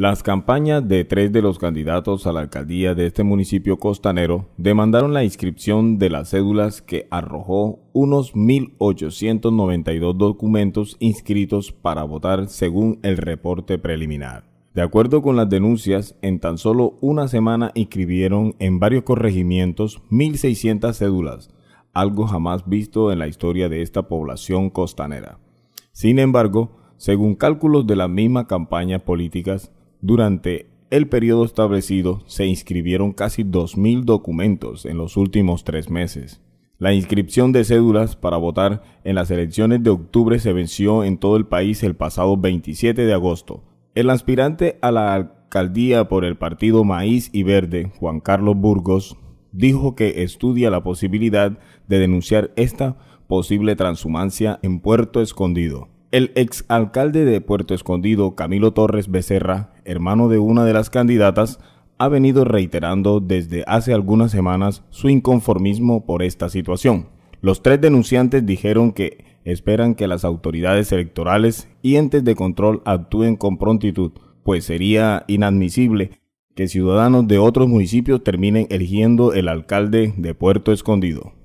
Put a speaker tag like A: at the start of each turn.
A: Las campañas de tres de los candidatos a la alcaldía de este municipio costanero demandaron la inscripción de las cédulas que arrojó unos 1.892 documentos inscritos para votar según el reporte preliminar. De acuerdo con las denuncias, en tan solo una semana inscribieron en varios corregimientos 1.600 cédulas, algo jamás visto en la historia de esta población costanera. Sin embargo, según cálculos de la misma campaña políticas, durante el periodo establecido se inscribieron casi 2.000 documentos en los últimos tres meses. La inscripción de cédulas para votar en las elecciones de octubre se venció en todo el país el pasado 27 de agosto. El aspirante a la alcaldía por el partido Maíz y Verde, Juan Carlos Burgos, dijo que estudia la posibilidad de denunciar esta posible transhumancia en Puerto Escondido. El exalcalde de Puerto Escondido, Camilo Torres Becerra, hermano de una de las candidatas, ha venido reiterando desde hace algunas semanas su inconformismo por esta situación. Los tres denunciantes dijeron que esperan que las autoridades electorales y entes de control actúen con prontitud, pues sería inadmisible que ciudadanos de otros municipios terminen eligiendo el alcalde de Puerto Escondido.